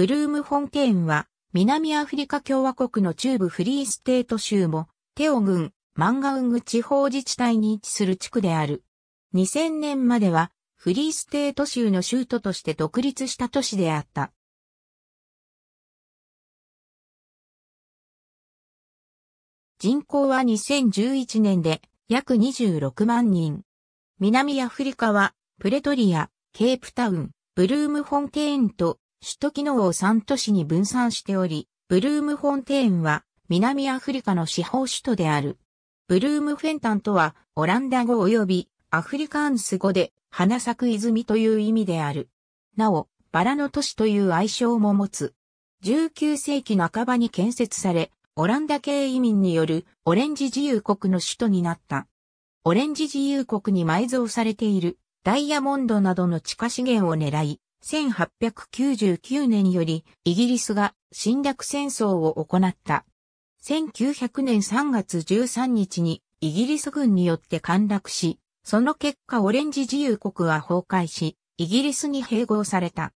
ブルームンーンは、南アフリカ共和国の中部フリーステート州も、テオ郡、マンガウング地方自治体に位置する地区である。2000年までは、フリーステート州の州都として独立した都市であった。人口は2011年で約26万人。南アフリカは、プレトリア、ケープタウン、ブルームホンケーンと首都機能を3都市に分散しており、ブルームフォンテーンは南アフリカの司法首都である。ブルームフェンタンとはオランダ語及びアフリカンス語で花咲く泉という意味である。なお、バラの都市という愛称も持つ。19世紀半ばに建設され、オランダ系移民によるオレンジ自由国の首都になった。オレンジ自由国に埋蔵されているダイヤモンドなどの地下資源を狙い、1899年よりイギリスが侵略戦争を行った。1900年3月13日にイギリス軍によって陥落し、その結果オレンジ自由国は崩壊し、イギリスに併合された。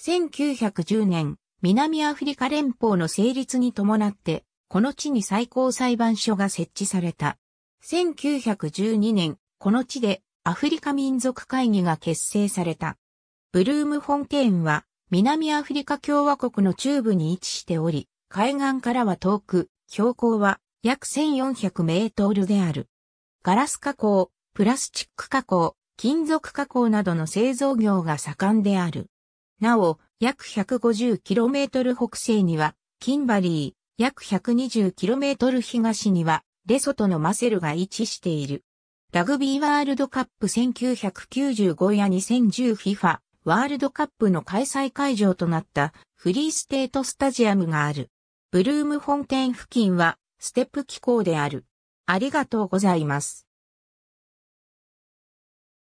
1910年、南アフリカ連邦の成立に伴って、この地に最高裁判所が設置された。1912年、この地でアフリカ民族会議が結成された。ブルームフォンテーンは南アフリカ共和国の中部に位置しており、海岸からは遠く、標高は約1400メートルである。ガラス加工、プラスチック加工、金属加工などの製造業が盛んである。なお、約1 5 0トル北西には、キンバリー、約1 2 0トル東には、レソトのマセルが位置している。ラグビーワールドカップ1995や 2010FIFA ワールドカップの開催会場となったフリーステートスタジアムがある。ブルームフォンテン付近はステップ機構である。ありがとうございます。